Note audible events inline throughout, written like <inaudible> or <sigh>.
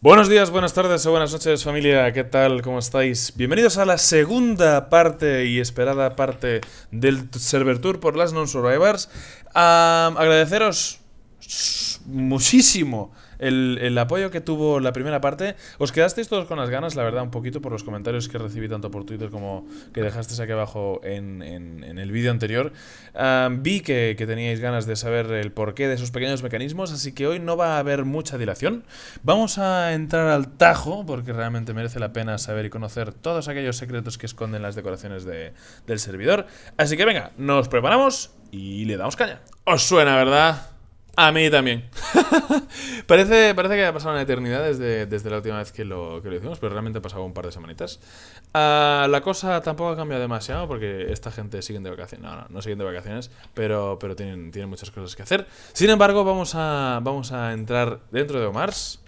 Buenos días, buenas tardes o buenas noches familia, ¿qué tal? ¿Cómo estáis? Bienvenidos a la segunda parte y esperada parte del server tour por las non-survivors. agradeceros muchísimo el, apoyo que tuvo la primera parte. Os quedasteis todos con las ganas, la verdad, un poquito por los comentarios que recibí tanto por Twitter como que dejasteis aquí abajo en, el vídeo anterior. vi que, teníais ganas de saber el porqué de esos pequeños mecanismos, así que hoy no va a haber mucha dilación. Vamos a entrar al tajo, porque realmente merece la pena saber y conocer todos aquellos secretos que esconden las decoraciones del servidor. Así que venga, nos preparamos y le damos caña. Os suena, ¿verdad? A mí también. <laughs> parece, parece que ha pasado una eternidad desde, desde la última vez que lo, que lo hicimos, pero realmente ha pasado un par de semanitas. Ah, la cosa tampoco ha cambiado demasiado porque esta gente sigue de vacaciones. No, no, no siguen de vacaciones, pero, pero tienen, tienen muchas cosas que hacer. Sin embargo, vamos a, vamos a entrar dentro de Omars.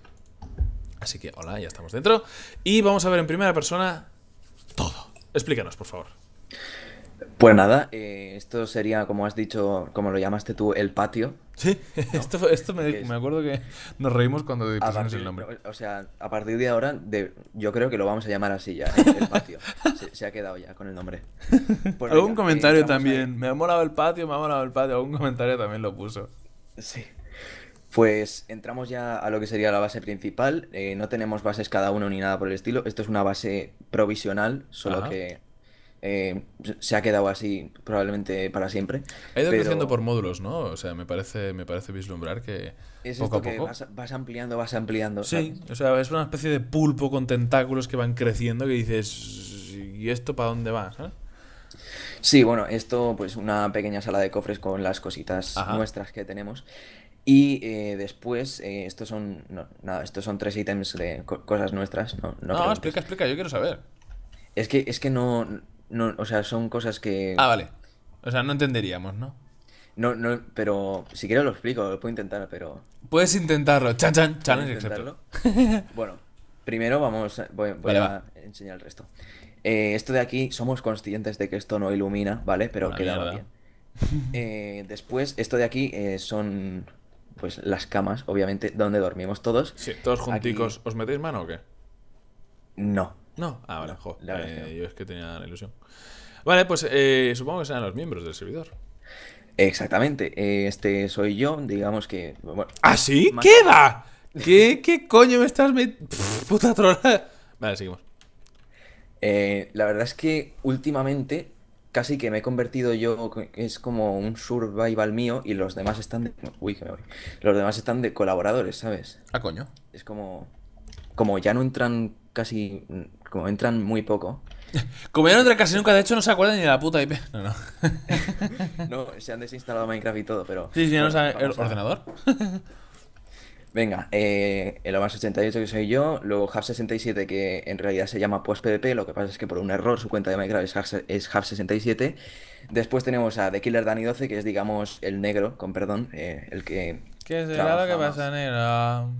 Así que, hola, ya estamos dentro. Y vamos a ver en primera persona todo. Explícanos, por favor. Pues nada, eh, esto sería, como has dicho, como lo llamaste tú, el patio. Sí, <laughs> esto, esto me, acuerdo que nos reímos cuando pusimos el nombre. O sea, a partir de ahora, yo creo que lo vamos a llamar así ya, el patio. <laughs> se, ha quedado ya con el nombre. <laughs> Pues Algún comentario también. Me ha molado el patio, me ha molado el patio. Algún comentario también lo puso. Sí. Pues entramos ya a lo que sería la base principal. Eh, no tenemos bases cada uno ni nada por el estilo. Esto es una base provisional, solo que eh, se ha quedado así probablemente para siempre. Ha ido creciendo por módulos, ¿no? O sea, me parece, me parece vislumbrar que. Es poco esto que vas, ampliando, vas ampliando. Sí, o sea, es una especie de pulpo con tentáculos que van creciendo que dices, ¿y esto para dónde va? Sí, bueno, esto, pues una pequeña sala de cofres con las cositas nuestras que tenemos. Y eh, después, eh, estos son. nada, estos son tres ítems de cosas nuestras. No, no, no explica, explica, yo quiero saber. Es que, es que no, no, o sea, son cosas que. Ah, vale. O sea, no entenderíamos, ¿no? No, no, pero si quieres lo explico, lo puedo intentar, pero. Puedes intentarlo, chan, chan, challenge, intentarlo? <laughs> bueno, primero vamos, voy, a enseñar el resto. Eh, esto de aquí, somos conscientes de que esto no ilumina, ¿vale? Pero queda quedaba bien. Eh, después, esto de aquí eh, son pues las camas, obviamente, donde dormimos todos. Sí, todos junticos. ¿Os metéis mano o qué? No. No, ahora, eh, Yo es que tenía la ilusión. Vale, pues eh, supongo que serán los miembros del servidor. Exactamente. Eh, este soy yo, digamos que. ¿Ah, ¿Ah, sí? <laughs> ¿Qué va? ¿Qué, coño me estás metiendo? Puta trola. Vale, seguimos. la verdad es que últimamente casi que me he convertido yo, es como un survival mío y los demás están de... Uy, que me voy. Los demás están de colaboradores, ¿sabes? Ah, coño. Es como... Como ya no entran casi como entran muy poco. <laughs> Como ya no entran casi nunca, de hecho no se acuerdan ni de la puta IP. No, no. <laughs> no, se han desinstalado Minecraft y todo, pero. Sí, sí, no saben. ¿El ordenador? <laughs> Venga, eh, el Omas 88 que soy yo, luego Hub 67 que en realidad se llama PostPDP, lo que pasa es que por un error su cuenta de Minecraft es Hub 67. Después tenemos a The Killer Dani 12 que es digamos el negro, con perdón, eh, el que... ¿Qué es lo que pasa, negro?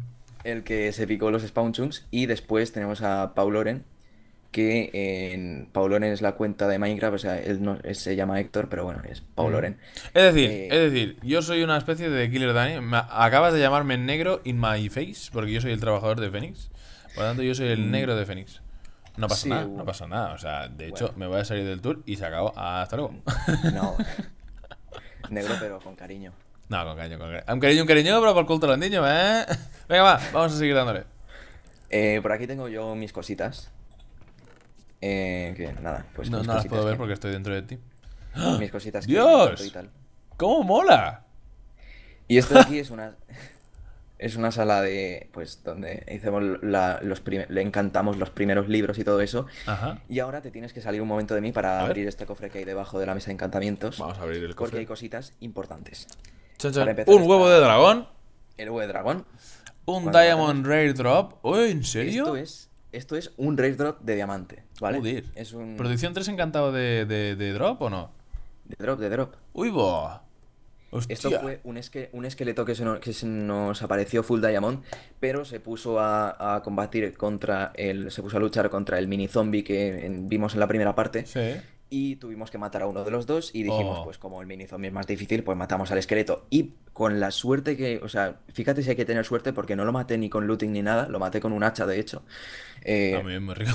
el que se picó los Spawn Chunks. Y después tenemos a Paul Loren, que en Paul Loren es la cuenta de Minecraft, o sea, él no, se llama Héctor, pero bueno, es Paul Loren. Es decir, eh, es decir, yo soy una especie de Killer Danny, acabas de llamarme negro in my face, porque yo soy el trabajador de Fénix. Por lo tanto, yo soy el mm. negro de Fénix. No pasa nada, no pasa nada. O sea, de hecho, me voy a salir del tour y se acabó. Hasta luego. No. <laughs> negro, pero con cariño. No, con caño, con cariño. Un cariño, un cariño, pero por culto del niño, ¿eh? Venga, va, vamos a seguir dándole. Eh, por aquí tengo yo mis cositas. Eh, que nada, pues. No, las puedo ver porque estoy dentro de ti. ¡Ah! Mis cositas. ¡Dios! y tal. ¡Cómo mola! Y esto de aquí es una. <laughs> Es una sala de. Pues donde hicimos los le encantamos los primeros libros y todo eso. Ajá. Y ahora te tienes que salir un momento de mí para abrir este cofre que hay debajo de la mesa de encantamientos. Vamos a abrir el cofre. Porque hay cositas importantes. Un huevo de dragón. El huevo de dragón. Un Diamond Rare Drop. ¿en serio? Esto es, esto es un Rare Drop de diamante, ¿vale? Es un... ¿Producción 3 encantado de, drop o no? De drop, de drop. ¡Uy, bo! Esto fue un, un esqueleto que se, nos, que nos, apareció Full Diamond, pero se puso a, combatir contra el. Se puso a luchar contra el mini zombie que vimos en la primera parte. Sí y tuvimos que matar a uno de los dos y dijimos, oh. pues como el mini zombie es más difícil, pues matamos al esqueleto. Y con la suerte que, o sea, fíjate si hay que tener suerte porque no lo maté ni con looting ni nada, lo maté con un hacha de hecho. Eh, También me rico.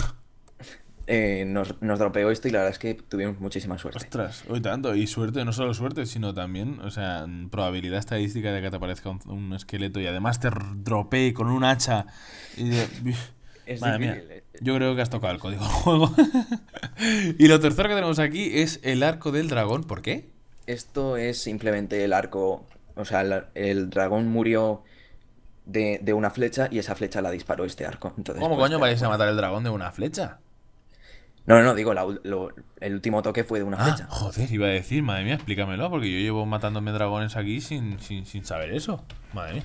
Eh, nos, nos, dropeó esto y la verdad es que tuvimos muchísima suerte. Ostras, hoy tanto. Y suerte, no solo suerte, sino también, o sea, probabilidad estadística de que te aparezca un, un esqueleto y además te dropee con un hacha. Y de... <laughs> Eh. Yo creo que has tocado el código del juego. <laughs> y lo tercero que tenemos aquí es el arco del dragón. ¿Por qué? Esto es simplemente el arco. O sea, el, dragón murió de, una flecha y esa flecha la disparó este arco. Entonces, ¿Cómo pues, coño vais a matar el dragón de una flecha? No, no, no, digo, el último toque fue de una ah, flecha. Joder, iba a decir, madre mía, explícamelo porque yo llevo matándome dragones aquí sin, sin saber eso. Madre mía.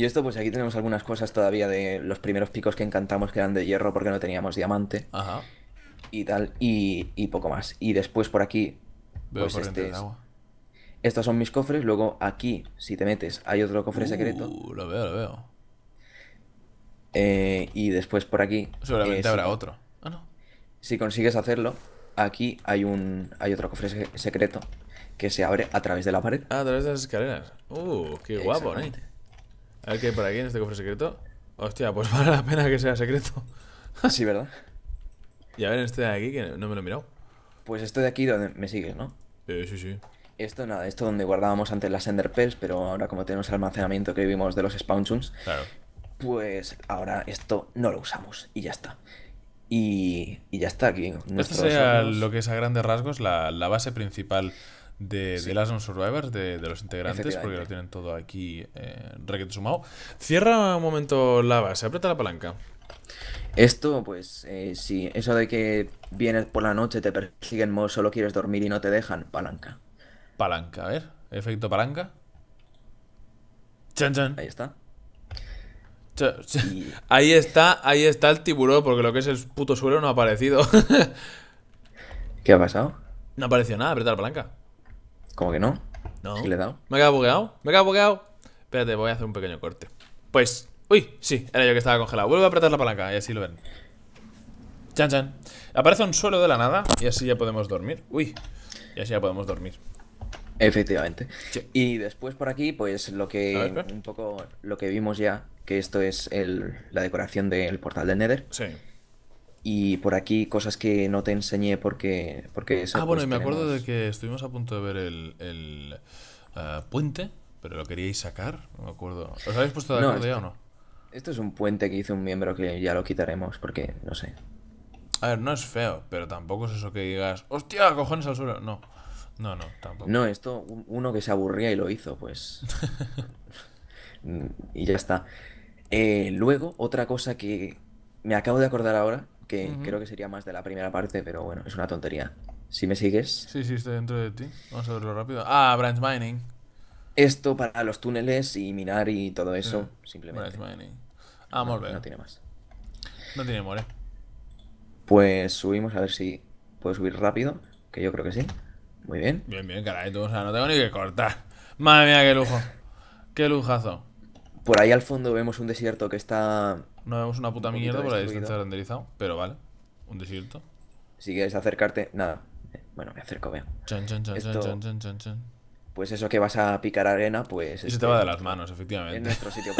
Y esto, pues aquí tenemos algunas cosas todavía de los primeros picos que encantamos que eran de hierro porque no teníamos diamante. Ajá. Y tal, y, poco más. Y después por aquí, Veo pues este es... agua. Estos son mis cofres. Luego aquí, si te metes, hay otro cofre uh, secreto. Lo veo, lo veo. Eh, y después por aquí. Seguramente habrá otro. Ah, no. Si consigues hacerlo, aquí hay un. hay otro cofre secreto que se abre a través de la pared. Ah, a través de las escaleras. Uh, qué guapo, ¿eh? A ver qué hay por aquí en este cofre secreto. Hostia, pues <laughs> vale la pena que sea secreto. así ¿verdad? Y a ver, este de aquí, que no me lo he mirado. Pues esto de aquí donde me sigues, ¿no? Sí, sí, sí. Esto nada, esto donde guardábamos antes las Ender Pearls, pero ahora como tenemos el almacenamiento que vivimos de los Spawn claro. pues ahora esto no lo usamos y ya está. Y, y ya está aquí. Esto sería lo que es a grandes rasgos la, la base principal de, sí. de Last Survivors, de, los integrantes, porque lo tienen todo aquí eh, sumado. Cierra un momento la base, aprieta la palanca. Esto, pues eh, sí, eso de que vienes por la noche, te persiguen, solo quieres dormir y no te dejan, palanca. Palanca, a ver, efecto palanca. Chan, chan. Ahí está. <laughs> Ahí está, ahí está el tiburón, porque lo que es el puto suelo no ha aparecido. <laughs> ¿Qué ha pasado? No ha aparecido nada, aprieta la palanca como que no? No. he Me he quedado bugueado. Me he quedado bugueado. Espérate, voy a hacer un pequeño corte. Pues. Uy, sí, era yo que estaba congelado. Vuelvo a apretar la palanca y así lo ven. Chan, chan. Aparece un suelo de la nada y así ya podemos dormir. Uy, y así ya podemos dormir. Efectivamente. Y después por aquí, pues lo que un poco lo que vimos ya, que esto es el, la decoración del portal del Nether. Sí. Y por aquí cosas que no te enseñé porque, porque Ah, bueno, pues y me acuerdo de que estuvimos a punto de ver el, eh, puente, pero lo queríais sacar, no me acuerdo. ¿Os habéis puesto de acuerdo ya o no? Esto es un puente que hizo un miembro que ya lo quitaremos porque, no sé. A ver, no es feo, pero tampoco es eso que digas, ¡hostia, cojones al suelo! No, no, no, tampoco. No, esto, uno que se aburría y lo hizo, pues. <laughs> Mm, y ya está. Eh, luego, otra cosa que me acabo de acordar ahora, que creo que sería más de la primera parte, pero bueno, es una tontería. Si me sigues. Sí, sí, estoy dentro de ti. Vamos a verlo rápido. Ah, branch mining. Esto para los túneles y minar y todo eso, simplemente. Branch mining. Ah, no, no tiene más. No tiene more. Pues subimos a ver si puedo subir rápido, que yo creo que sí. Muy bien. Bien, bien, caray, o sea, no tengo ni que cortar. Madre mía, qué lujo. qué lujazo. Por ahí al fondo vemos un desierto que está. No vemos una puta mierda por la distancia renderizado, pero vale. Un desierto. Si quieres acercarte, nada. Eh, bueno, me acerco, veo. Chan, chan, chan, Esto... Pues eso que vas a picar arena, pues. Y se este, te va de las manos, efectivamente. En nuestro sitio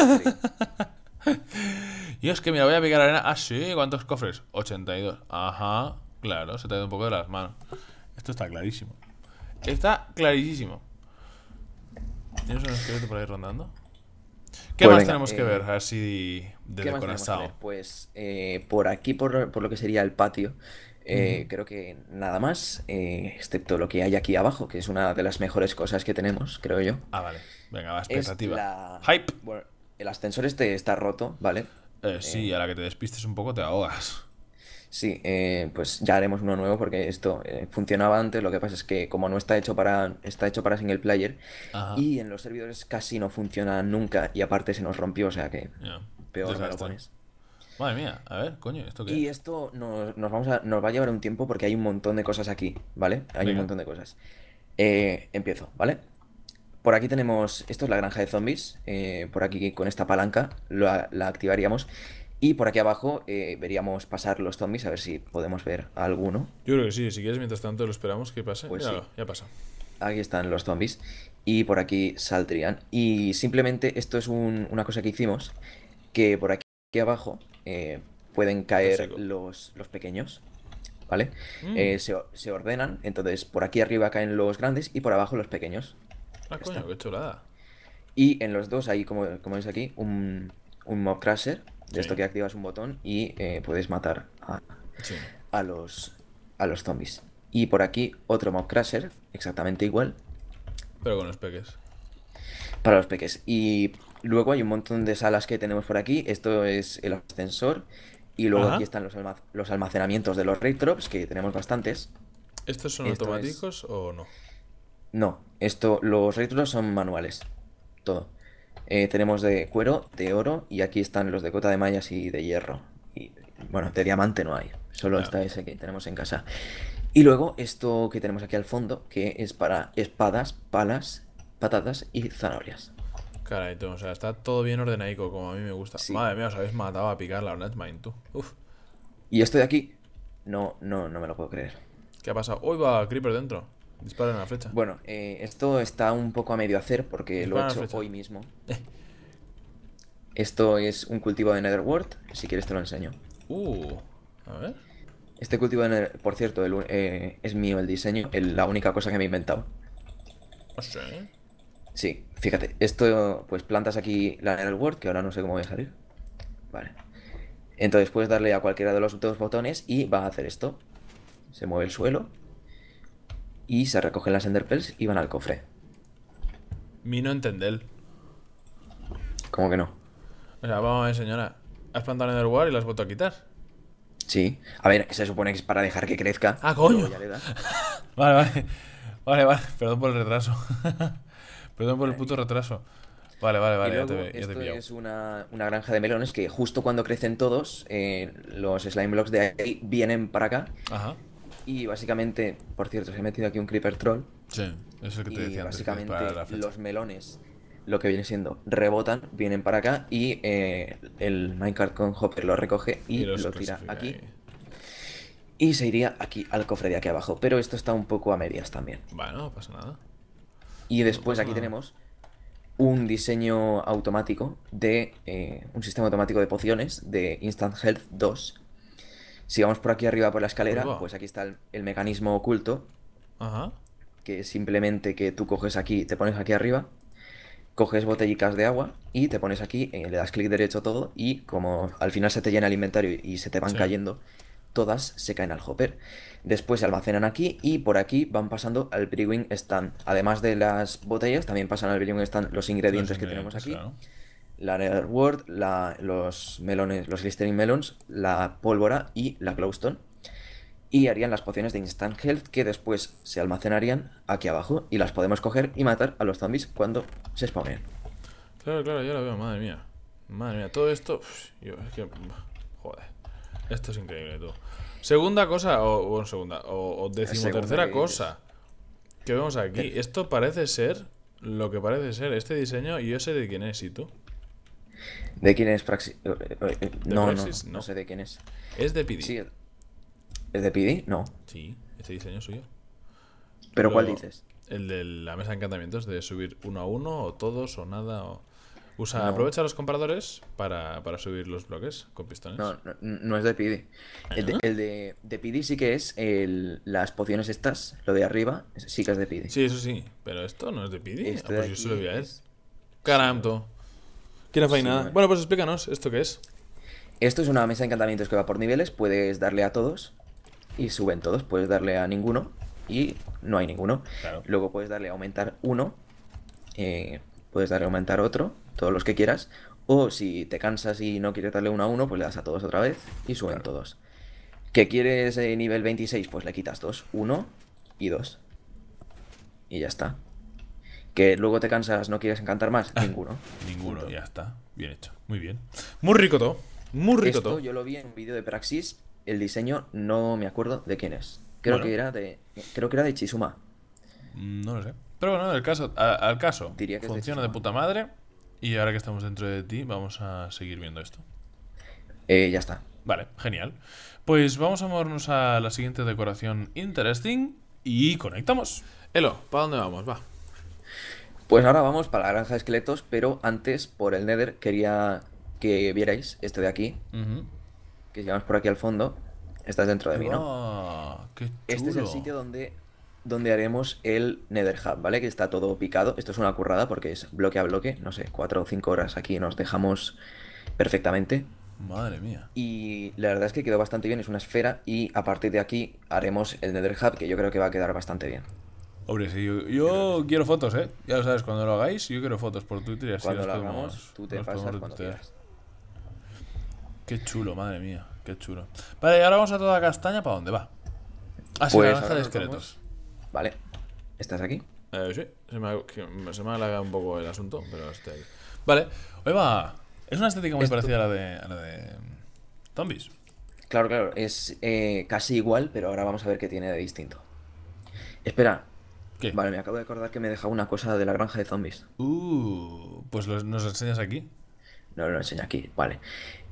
<laughs> y es que mira, voy a picar arena. Ah, sí, ¿cuántos cofres? 82. Ajá, claro, se te ha un poco de las manos. Esto está clarísimo. Está clarísimo. ¿Tienes un esqueleto por ahí rondando? ¿Qué eh, más tenemos que ver así de Pues eh, por aquí, por, lo que sería el patio, eh, creo que nada más, excepto lo que hay aquí abajo, que es una de las mejores cosas que tenemos, creo yo. Ah, vale. Venga, va, expectativa. Hype. el ascensor este está roto, ¿vale? sí, a la que te despistes un poco te ahogas. Sí, eh, pues ya haremos uno nuevo porque esto eh, funcionaba antes. Lo que pasa es que como no está hecho para está hecho para single player y en los servidores casi no funciona nunca y aparte se nos rompió, o sea que peor lo pones. Madre mía, a ver, coño, ¿esto qué? Y esto nos, vamos a, nos va a llevar un tiempo porque hay un montón de cosas aquí, ¿vale? Hay un montón de cosas. Eh, empiezo, ¿vale? Por aquí tenemos, esto es la granja de zombies, por aquí con esta palanca la activaríamos y por aquí abajo eh, veríamos pasar los zombies, a ver si podemos ver alguno. Yo creo que sí, si quieres, mientras tanto lo esperamos que pase. Pues ya, ya pasa. Aquí están los zombies y por aquí saldrían. Y simplemente esto es una cosa que hicimos, que por aquí, abajo eh, pueden caer los, los, pequeños, ¿vale? Mm. Eh, se, ordenan, entonces por aquí arriba caen los grandes y por abajo los pequeños. Ah, coño, qué chulada. Y en los dos hay, como, como aquí, un, un mob crasher esto que activas un botón y eh, puedes matar a, los, a los zombies. Y por aquí otro mob crasher, exactamente igual. Pero con los peques. Para los peques. Y luego hay un montón de salas que tenemos por aquí. Esto es el ascensor. Y luego aquí están los, los almacenamientos de los raid drops, que tenemos bastantes. ¿Estos son automáticos o no? No, esto, los raid drops son manuales. Todo. Eh, tenemos de cuero, de oro y aquí están los de cota de mallas y de hierro. Y, bueno, de diamante no hay, solo está ese que tenemos en casa. Y luego esto que tenemos aquí al fondo, que es para espadas, palas, patatas y zanahorias. Caray, está todo bien ordenadico, como a mí me gusta. Madre mía, os habéis matado a picar la tú. Y esto de aquí, no, no, no me lo puedo creer. ¿Qué ha pasado? Uy, va Creeper dentro. Dispara la flecha. Bueno, eh, esto está un poco a medio hacer porque lo he hecho hoy mismo. Eh. Esto es un cultivo de Netherworld. Si quieres te lo enseño. Uh, a ver. Este cultivo de Netherworld, por cierto, eh, es mío el diseño, la única cosa que me he inventado. Ah, sí, fíjate, esto, pues plantas aquí la Netherworld, que ahora no sé cómo voy a salir. Vale. Entonces puedes darle a cualquiera de los dos botones y va a hacer esto. Se mueve el suelo y se recogen las enderpels y van al cofre. Mino entendel. ¿Cómo que no? O sea, vamos a ver, señora. ¿Has plantado el Enderwar y las has vuelto a quitar? Sí. A ver, se supone que es para dejar que crezca. ¡Ah, coño! <laughs> vale, vale. Vale, vale. Perdón por el retraso. <laughs> Perdón por el puto retraso. Vale, vale, vale. ya te, esto es una, granja de melones que justo cuando crecen todos, eh, los slime blocks de ahí vienen para acá. Ajá. Y básicamente, por cierto, se ha metido aquí un Creeper Troll. Sí, eso es lo que te y decía pues, Básicamente, los melones, lo que viene siendo, rebotan, vienen para acá y eh, el Minecraft con Hopper lo recoge y, lo tira aquí. Y se iría aquí al cofre de aquí abajo. Pero esto está un poco a medias también. Bueno, no pasa nada. Y después aquí tenemos un diseño automático de eh, un sistema automático de pociones de Instant Health 2 si vamos por aquí arriba por la escalera, pues, pues aquí está el, mecanismo oculto. Ajá. Que es simplemente que tú coges aquí, te pones aquí arriba, coges botellicas de agua y te pones aquí, eh, le das clic derecho a todo y como al final se te llena el inventario y se te van cayendo, todas se caen al hopper. Después se almacenan aquí y por aquí van pasando al brewing stand. Además de las botellas, también pasan al brewing stand los ingredientes, que tenemos aquí la Netherworld, la, los melones, los Listerine Melons, la pólvora y la Glowstone. Y harían las pociones de Instant Health que después se almacenarían aquí abajo y las podemos coger y matar a los zombies cuando se spawnen. Claro, claro, yo lo veo, madre mía. Madre mía, todo esto... Joder. Esto es increíble, todo, Segunda cosa, o bueno, segunda, o, o decimotercera cosa que vemos aquí. Eh. Esto parece ser lo que parece ser, este diseño, y yo sé de quién es, ¿y tú? ¿De quién es eh, eh, eh, Praxis? No, no, sé de quién es. ¿Es de pidi ¿Es de pidi No. Sí, ese diseño suyo. ¿Pero cuál dices? El de la mesa de encantamientos, de subir uno a uno, o todos, o nada, o... Usa, Aprovecha los comparadores para, subir los bloques con pistones. No, no, es de pidi ah, El, de, el sí que es las pociones estas, lo de arriba, sí que es de pidi Sí, eso sí, pero esto no es de pidi Este ah, pues yo Caramto bueno, pues explícanos, ¿esto qué es? Esto es una mesa de encantamientos que va por niveles, puedes darle a todos y suben todos, puedes darle a ninguno y no hay ninguno. Luego puedes darle a aumentar uno, eh, puedes darle a aumentar otro, todos los que quieras, o si te cansas y no quieres darle uno a uno, pues le das a todos otra vez y suben todos. ¿Qué quieres eh, nivel 26? Pues le quitas dos, uno y dos. Y ya está que luego te cansas, no quieres encantar más, ah, ninguno. Ninguno, ya está. Bien hecho. Muy bien. Muy rico todo. Muy rico todo. Yo lo vi en un vídeo de Praxis. El diseño no me acuerdo de quién es. Creo que era de. Creo que era de Chisuma. Mm, no lo sé. Pero bueno, el caso, al caso. Diría que funciona de puta madre. Y ahora que estamos dentro de ti, vamos a seguir viendo esto. Eh, ya está. Vale, genial. Pues vamos a movernos a la siguiente decoración interesting y conectamos. Elo, ¿para dónde vamos? Va. Pues ahora vamos para la granja de esqueletos, pero antes, por el Nether, quería que vierais esto de aquí, que llevamos por aquí al fondo. Estás dentro de mí, ¿no? ¡Oh, este es el sitio donde, donde haremos el Nether Hub, ¿vale? Que está todo picado. Esto es una currada porque es bloque a bloque, no sé, cuatro o cinco horas aquí nos dejamos perfectamente. Madre mía. Y la verdad es que quedó bastante bien, es una esfera y a partir de aquí haremos el Nether Hub que yo creo que va a quedar bastante bien. Hombre, sí, yo, quiero fotos, ¿eh? Ya lo sabes, cuando lo hagáis, yo quiero fotos por Twitter y así lo hagamos, tú te Qué chulo, madre mía, qué chulo. Vale, ahora vamos a toda castaña, ¿para dónde va? Ah, pues, Vale, ¿estás aquí? Eh, sí, se me, ha, se un poco el asunto, pero estoy Vale, hoy va. Es una estética muy parecida a la, de, zombies. Claro, claro, es eh, casi igual, pero ahora vamos a ver qué tiene de distinto. Espera, Vale, me acabo de acordar que me he una cosa de la granja de zombies. Uh, pues nos enseñas aquí. No, lo enseño aquí, vale.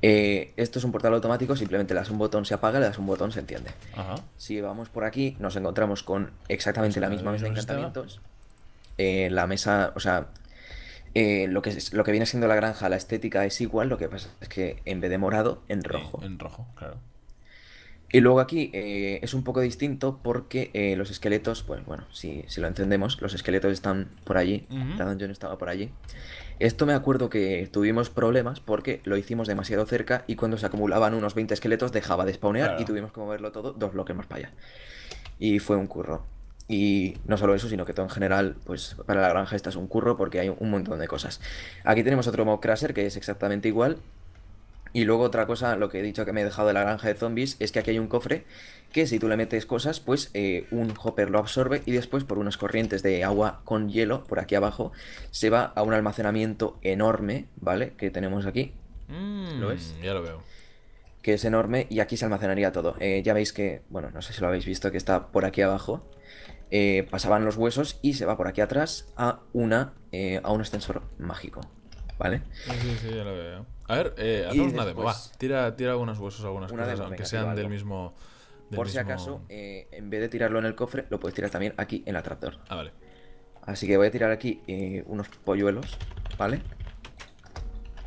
Eh, esto es un portal automático, simplemente le das un botón, se apaga, le das un botón, se entiende. Ajá. Si vamos por aquí, nos encontramos con exactamente pues la misma mesa de encantamientos. Eh, la mesa, o sea, eh, lo, que, lo que viene siendo la granja, la estética es igual, lo que pasa es que en vez de morado, en rojo. en rojo, claro. Y luego aquí eh, es un poco distinto porque eh, los esqueletos, pues bueno, si, si, lo encendemos, los esqueletos están por allí, la estaba por allí. Esto me acuerdo que tuvimos problemas porque lo hicimos demasiado cerca y cuando se acumulaban unos 20 esqueletos dejaba de spawnear y tuvimos que moverlo todo dos bloques más para allá. Y fue un curro. Y no solo eso, sino que todo en general, pues para la granja esta es un curro porque hay un montón de cosas. Aquí tenemos otro mob crasher que es exactamente igual, y luego otra cosa, lo que he dicho que me he dejado de la granja de zombies, es que aquí hay un cofre que si tú le metes cosas, pues eh, un hopper lo absorbe y después por unas corrientes de agua con hielo, por aquí abajo, se va a un almacenamiento enorme, ¿vale? Que tenemos aquí. ¿Lo mm, ves? Ya lo veo. Que es enorme y aquí se almacenaría todo. Eh, ya veis que, bueno, no sé si lo habéis visto, que está por aquí abajo. Eh, pasaban los huesos y se va por aquí atrás a una a un extensor mágico, ¿vale? Sí, sí, ya lo veo. A ver, eh, una demo, va. Tira, algunos huesos, algunas cosas, aunque sean del mismo... Por si acaso, eh, en vez de tirarlo en el cofre, lo puedes tirar también aquí en el atractor. Ah, vale. Así que voy a tirar aquí eh, unos polluelos, ¿vale?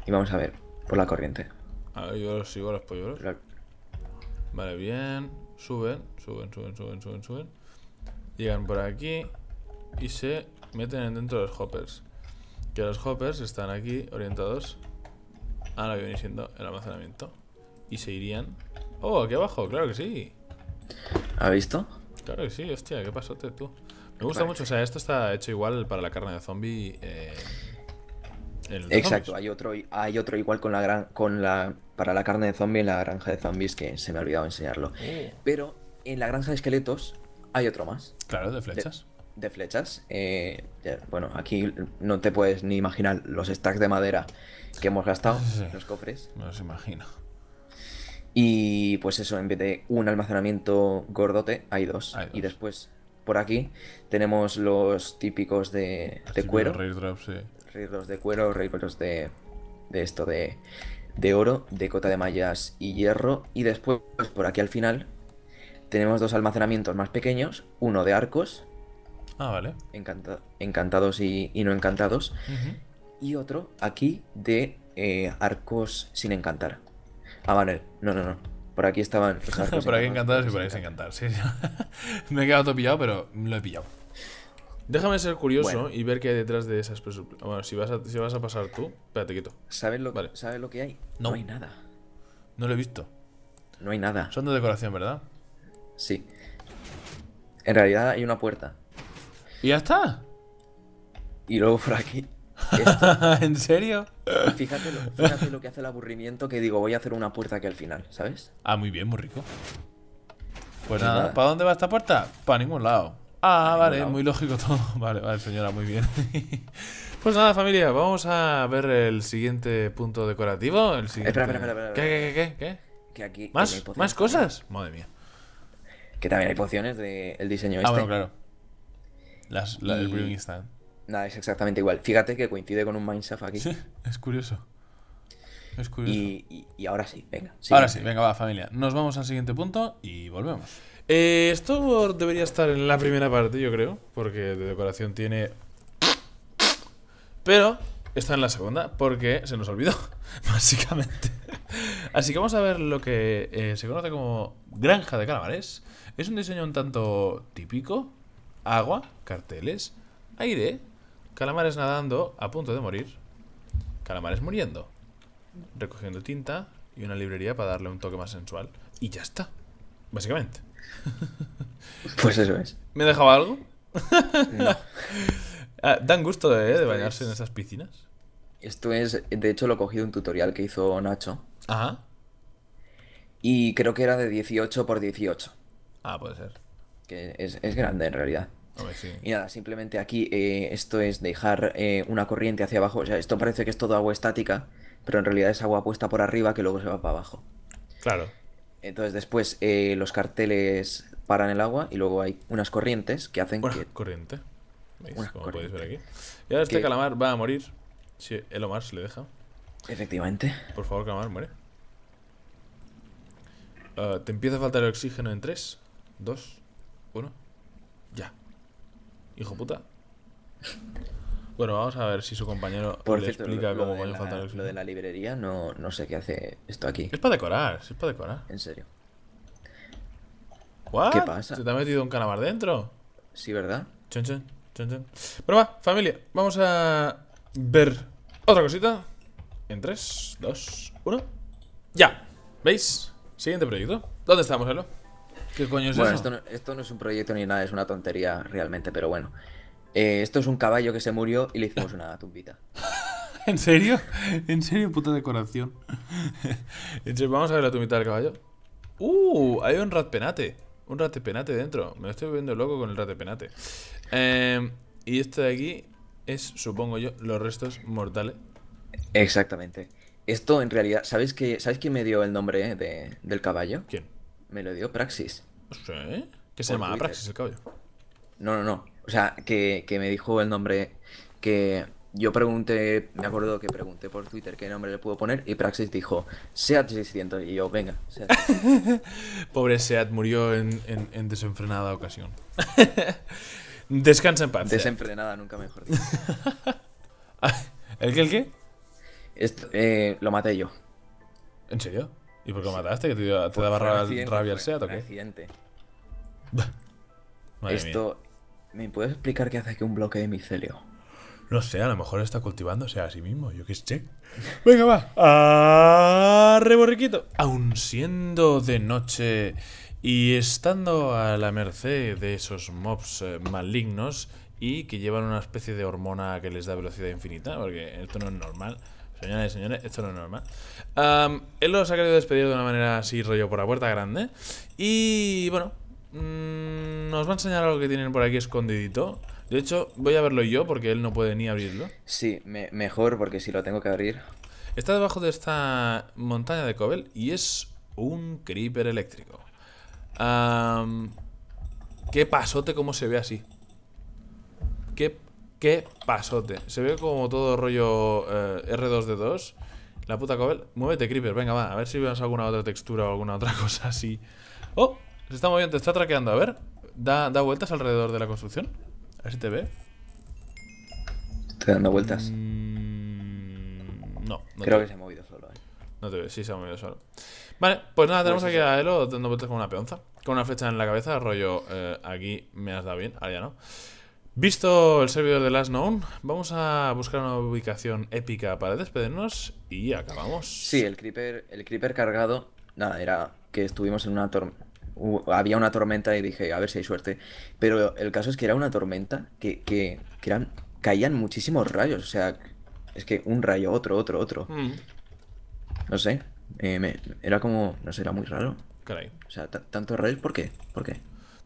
Y vamos a ver, por la corriente. A ver, yo los sigo a los polluelos. Vale, bien. Suben, suben, suben, suben, suben, suben. Llegan por aquí y se meten dentro de los hoppers. Que los hoppers están aquí orientados Ahora viene siendo el almacenamiento. Y se irían... ¡Oh, aquí abajo! ¡Claro que sí! ¿Ha visto? Claro que sí, hostia, qué pasote tú. Me gusta mucho, o sea, esto está hecho igual para la carne de zombie. Eh, Exacto, hay otro, hay otro igual con la gran, con la, para la carne de zombie en la granja de zombies que se me ha olvidado enseñarlo. Oh. Pero en la granja de esqueletos hay otro más. Claro, de flechas de flechas. Eh, bueno, aquí no te puedes ni imaginar los stacks de madera que hemos gastado, los cofres. No se imagino. Y pues eso, en vez de un almacenamiento gordote, hay dos. Y después, por aquí, tenemos los típicos de, de cuero. de cuero, de, de esto, de, de oro, de cota de mallas y hierro. Y después, por aquí al final, tenemos dos almacenamientos más pequeños, uno de arcos Ah, vale. encantados y, no encantados. Y otro aquí de eh, arcos sin encantar. Ah, vale. No, no, no. Por aquí estaban los <laughs> Por aquí encantados y por ahí sin encantar. Sí, <laughs> Me he quedado todo pillado, pero lo he pillado. Déjame ser curioso y ver qué hay detrás de esas Bueno, si vas, a, vas a pasar tú, espérate quito ¿Sabes lo, ¿sabes lo que hay? no hay nada. No lo he visto. No hay nada. Son de decoración, ¿verdad? Sí. En realidad hay una puerta ¿Y ya está? Y luego por aquí. <laughs> ¿En serio? Fíjate lo, que hace el aburrimiento que digo, voy a hacer una puerta aquí al final, ¿sabes? Ah, muy bien, muy rico. Pues nada, ¿para dónde va esta puerta? Para ningún lado. Ah, vale, muy lógico todo. <laughs> Vale, vale, señora, muy bien. <laughs> pues nada, familia, vamos a ver el siguiente punto decorativo. El siguiente... Espera, espera, espera, ¿Qué, qué, qué, qué? Que aquí. ¿Más, ¿Más cosas? Madre mía. Que también hay pociones del de diseño ah, este. Bueno, claro. Stand. Nada, es exactamente igual. Fíjate que coincide con un mineshaft aquí. Sí, es curioso. Es curioso. Y, ahora sí, venga. Ahora sí, venga, va, familia. Nos vamos al siguiente punto y volvemos. Eh, esto debería estar en la primera parte, yo creo, porque de decoración tiene... Pero está en la segunda porque se nos olvidó, <laughs> básicamente. Así que vamos a ver lo que eh, se conoce como granja de calamares. Es un diseño un tanto típico, Agua, carteles, aire, calamares nadando a punto de morir, calamares muriendo, recogiendo tinta y una librería para darle un toque más sensual. Y ya está, básicamente. <laughs> Pues eso es. ¿Me dejaba algo? <laughs> <laughs> Ah, dan gusto eh, de, bañarse en esas piscinas. Esto es, de hecho, lo he cogido un tutorial que hizo Nacho. Ajá. Y creo que era de 18 por 18. Ah, puede ser es, grande en realidad. Y nada, simplemente aquí eh, esto es dejar eh, una corriente hacia abajo. O sea, esto parece que es todo agua estática, pero en realidad es agua puesta por arriba que luego se va para abajo. Claro. Entonces después eh, los carteles paran el agua y luego hay unas corrientes que hacen una Corriente. Como podéis ver aquí. Y ahora este calamar va a morir si el Omar se le deja. Efectivamente. Por favor, calamar, muere. Ah, te empieza a faltar el oxígeno en 3, 2, bueno, ya. Hijo puta. Bueno, vamos a ver si su compañero le explica cómo cómo coño falta el Lo de la librería no, no sé qué hace esto aquí. Es para decorar, es para decorar. En serio. ¿Qué pasa? ¿Se te ha metido un calamar dentro? Sí, ¿verdad? Chon, chon, chon, va, familia, vamos a ver otra cosita. En tres, dos, 1. ¡Ya! ¿Veis? Siguiente proyecto. ¿Dónde estamos, Elo? ¿Qué coño es eso? Esto no, esto no es un proyecto ni nada, es una tontería realmente, pero bueno. Eh, esto es un caballo que se murió y le hicimos una tumbita. <laughs> ¿En serio? ¿En serio? Puta decoración. <laughs> Entonces, vamos a ver la tumbita del caballo. ¡Uh! Hay un rat penate. Un rat penate dentro. Me lo estoy viendo loco con el rat penate. Em, y esto de aquí es, supongo yo, los restos mortales. Exactamente. Esto en realidad, ¿sabéis, que, ¿sabéis quién me dio el nombre eh, del caballo? ¿Quién? Me lo dio Praxis. ¿Sí? ¿Qué se llamaba Praxis el caballo? No, no, no. O sea, que, me dijo el nombre que yo pregunté, me acuerdo que pregunté por Twitter qué nombre le puedo poner y Praxis dijo Seat 600 y yo, venga. Seat. <laughs> Pobre Seat murió en, desenfrenada ocasión. <laughs> Descansa en paz. Desenfrenada, nunca mejor <laughs> ¿El qué, el qué? Eh, lo maté yo. ¿En serio? ¿Y por qué mataste? ¿Que te, daba rabia, el SEAT o qué? accidente. <laughs> Esto. ¿Me puedes explicar qué hace que un bloque de micelio? No sé, a lo mejor está cultivándose a sí mismo, yo qué sé. <laughs> Venga, va. Reborriquito. Aun siendo de noche y estando a la merced de esos mobs eh, malignos y que llevan una especie de hormona que les da velocidad infinita, porque esto no es normal. Señores señores, esto no es normal. él los ha querido despedir de una manera así, rollo por la puerta grande. Y bueno, mm, nos va a enseñar algo que tienen por aquí escondidito. De hecho, voy a verlo yo porque él no puede ni abrirlo. Sí, mejor porque si lo tengo que abrir. Está debajo de esta montaña de Cobel y es un creeper eléctrico. qué pasote cómo se ve así. Qué Qué pasote. Se ve como todo rollo eh, R2D2. La puta cobel. Muévete, Creeper. Venga, va. A ver si vemos alguna otra textura o alguna otra <laughs> cosa así. ¡Oh! Se está moviendo, te está traqueando. A ver. Da, vueltas alrededor de la construcción. A ver si te ve. Está dando vueltas. Mm, no, no. Creo que se ha movido solo. Eh. No te ve. Sí, se ha movido solo. Vale, pues nada, tenemos aquí a Elo dando vueltas con una peonza. Con una flecha en la cabeza, rollo. Eh, aquí me has dado bien. Ahora ya no. Visto el servidor de Last Known, vamos a buscar una ubicación épica para despedirnos y acabamos. Sí, el creeper, el creeper cargado, nada, era que estuvimos en una tormenta. Había una tormenta y dije, a ver si hay suerte. Pero el caso es que era una tormenta que, caían muchísimos rayos. O sea, es que un rayo, otro, otro, otro. Mm. No sé. Eh, era como. No sé, era muy raro. Caray. O sea, tantos rayos, ¿por qué? ¿Por qué?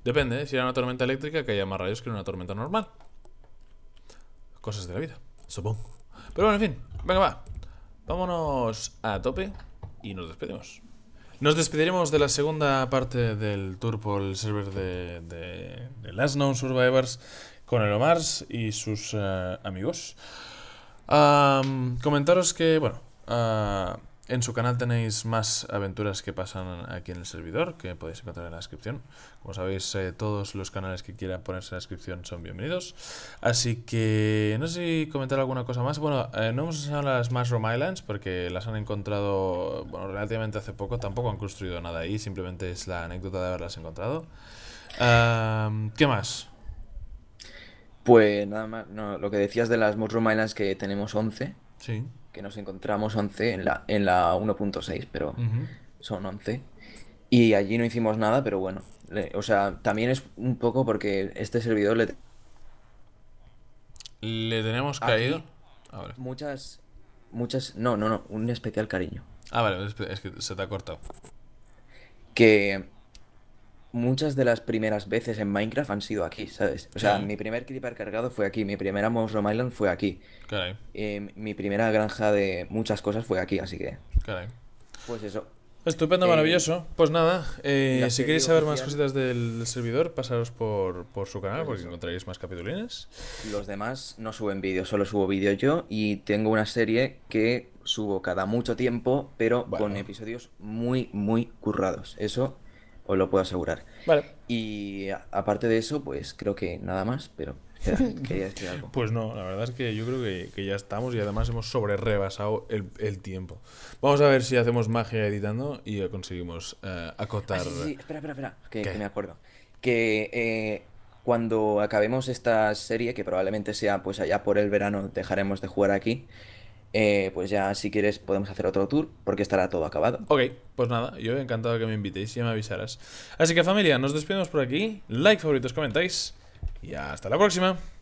Depende, ¿eh? si era una tormenta eléctrica que haya más rayos que una tormenta normal. Cosas de la vida, supongo. Pero bueno, en fin, venga va. Vámonos a tope y nos despedimos. Nos despediremos de la segunda parte del tour por el server de, Last Known Survivors con el Omar y sus eh, amigos. comentaros que, bueno, ah, en su canal tenéis más aventuras que pasan aquí en el servidor, que podéis encontrar en la descripción. Como sabéis, eh, todos los canales que quieran ponerse en la descripción son bienvenidos. Así que no sé si comentar alguna cosa más. Bueno, eh, no hemos enseñado las Mushroom Islands porque las han encontrado bueno, relativamente hace poco. Tampoco han construido nada ahí, simplemente es la anécdota de haberlas encontrado. ¿Qué más? Pues nada más, lo que decías de las Mushroom Islands que tenemos 11. Sí que nos encontramos 11 en la, en la 1.6, pero son 11. Y allí no hicimos nada, pero bueno. o sea, también es un poco porque este servidor le... ¿Le tenemos caído? Ah, muchas... Muchas... No, no, no. Un especial cariño. Ah, vale. Es que se te ha cortado. Que muchas de las primeras veces en Minecraft han sido aquí, ¿sabes? O sea, mm. mi primer creeper cargado fue aquí, mi primera Monstrum Island fue aquí. Caray. Em, mi primera granja de muchas cosas fue aquí, así que. Caray. Pues eso. Estupendo, em, maravilloso. Pues nada, eh, si queréis saber más cositas del, servidor, pasaros por, su canal porque encontraréis más capitulines. Los demás no suben vídeos, solo subo vídeo yo y tengo una serie que subo cada mucho tiempo, pero con episodios muy, muy currados. Eso os lo puedo asegurar. Y aparte de eso, pues creo que nada más, pero <laughs> quería decir algo. Pues no, la verdad es que yo creo que, ya estamos y además hemos sobre rebasado el, tiempo. Vamos a ver si hacemos magia editando y conseguimos eh, acotar. Ah, sí, espera, espera, espera, que, me acuerdo. Que eh, cuando acabemos esta serie, que probablemente sea pues allá por el verano, dejaremos de jugar aquí. Eh, pues ya si quieres podemos hacer otro tour porque estará todo acabado. Ok, pues nada, yo he encantado que me invitéis y me avisarás. Así que familia, nos despedimos por aquí. Like, favoritos, comentáis y hasta la próxima.